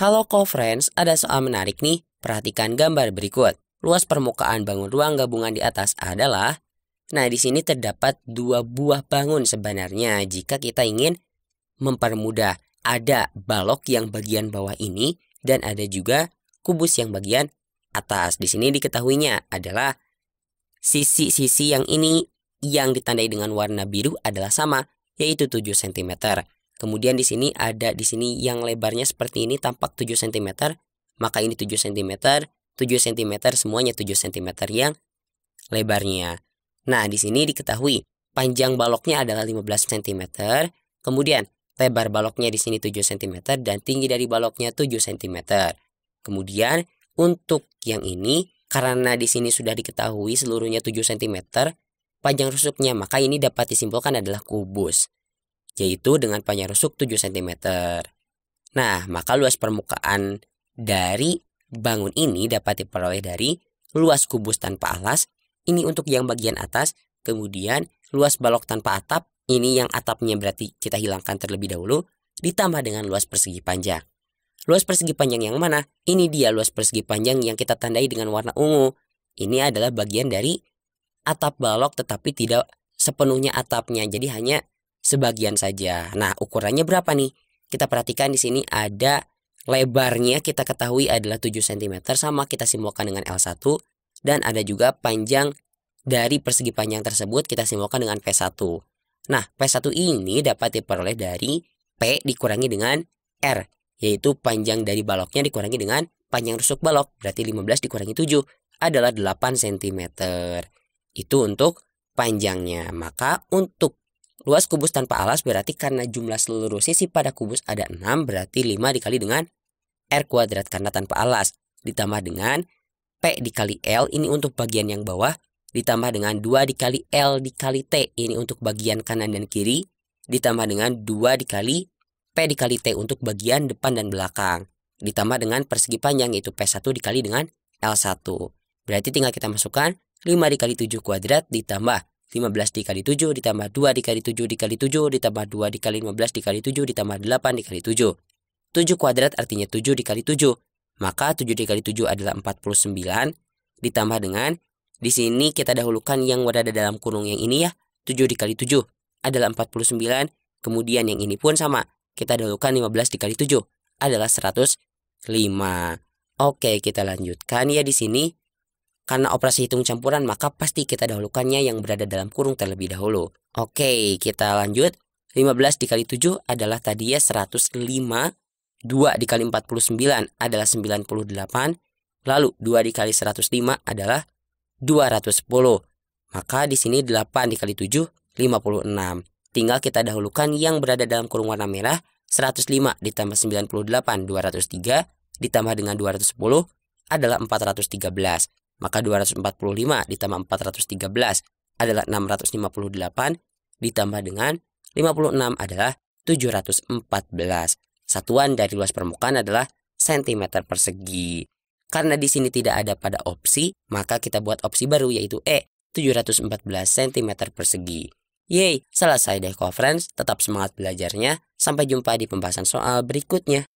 Halo co-friends, ada soal menarik nih. Perhatikan gambar berikut. Luas permukaan bangun ruang gabungan di atas adalah Nah, di sini terdapat dua buah bangun sebenarnya jika kita ingin mempermudah. Ada balok yang bagian bawah ini dan ada juga kubus yang bagian atas. Di sini diketahuinya adalah sisi-sisi yang ini yang ditandai dengan warna biru adalah sama, yaitu 7 cm. Kemudian di sini ada di sini yang lebarnya seperti ini tampak 7 cm, maka ini 7 cm, 7 cm semuanya 7 cm yang lebarnya. Nah, di sini diketahui panjang baloknya adalah 15 cm, kemudian lebar baloknya di sini 7 cm dan tinggi dari baloknya 7 cm. Kemudian untuk yang ini karena di sini sudah diketahui seluruhnya 7 cm panjang rusuknya, maka ini dapat disimpulkan adalah kubus yaitu dengan panjang rusuk 7 cm. Nah, maka luas permukaan dari bangun ini dapat diperoleh dari luas kubus tanpa alas, ini untuk yang bagian atas, kemudian luas balok tanpa atap, ini yang atapnya berarti kita hilangkan terlebih dahulu, ditambah dengan luas persegi panjang. Luas persegi panjang yang mana? Ini dia luas persegi panjang yang kita tandai dengan warna ungu. Ini adalah bagian dari atap balok tetapi tidak sepenuhnya atapnya. Jadi hanya sebagian saja. Nah, ukurannya berapa nih? Kita perhatikan di sini ada lebarnya kita ketahui adalah 7 cm sama kita simbolkan dengan L1 dan ada juga panjang dari persegi panjang tersebut kita simbolkan dengan P1. Nah, P1 ini dapat diperoleh dari P dikurangi dengan R, yaitu panjang dari baloknya dikurangi dengan panjang rusuk balok, berarti 15 dikurangi 7 adalah 8 cm. Itu untuk panjangnya. Maka untuk Luas kubus tanpa alas berarti karena jumlah seluruh sisi pada kubus ada 6 berarti 5 dikali dengan R kuadrat karena tanpa alas ditambah dengan P dikali L ini untuk bagian yang bawah ditambah dengan 2 dikali L dikali T ini untuk bagian kanan dan kiri ditambah dengan 2 dikali P dikali T untuk bagian depan dan belakang ditambah dengan persegi panjang yaitu P1 dikali dengan L1 berarti tinggal kita masukkan 5 dikali 7 kuadrat ditambah 15 dikali 7 ditambah 2 dikali 7 dikali 7 ditambah 2 dikali 15 dikali 7 ditambah 8 dikali 7. 7 kuadrat artinya 7 dikali 7. Maka 7 dikali 7 adalah 49 ditambah dengan di sini kita dahulukan yang berada dalam kurung yang ini ya. 7 dikali 7 adalah 49. Kemudian yang ini pun sama. Kita dahulukan 15 dikali 7 adalah 105. Oke, kita lanjutkan ya di sini. Karena operasi hitung campuran, maka pasti kita dahulukannya yang berada dalam kurung terlebih dahulu. Oke, kita lanjut. 15 dikali 7 adalah tadi ya 105. 2 dikali 49 adalah 98. Lalu 2 dikali 105 adalah 210. Maka di sini 8 dikali 7, 56. Tinggal kita dahulukan yang berada dalam kurung warna merah, 105 ditambah 98, 203, ditambah dengan 210 adalah 413. Maka 245 ditambah 413 adalah 658 ditambah dengan 56 adalah 714. Satuan dari luas permukaan adalah cm persegi. Karena di sini tidak ada pada opsi, maka kita buat opsi baru yaitu E, 714 cm persegi. Yeay, selesai deh conference, tetap semangat belajarnya. Sampai jumpa di pembahasan soal berikutnya.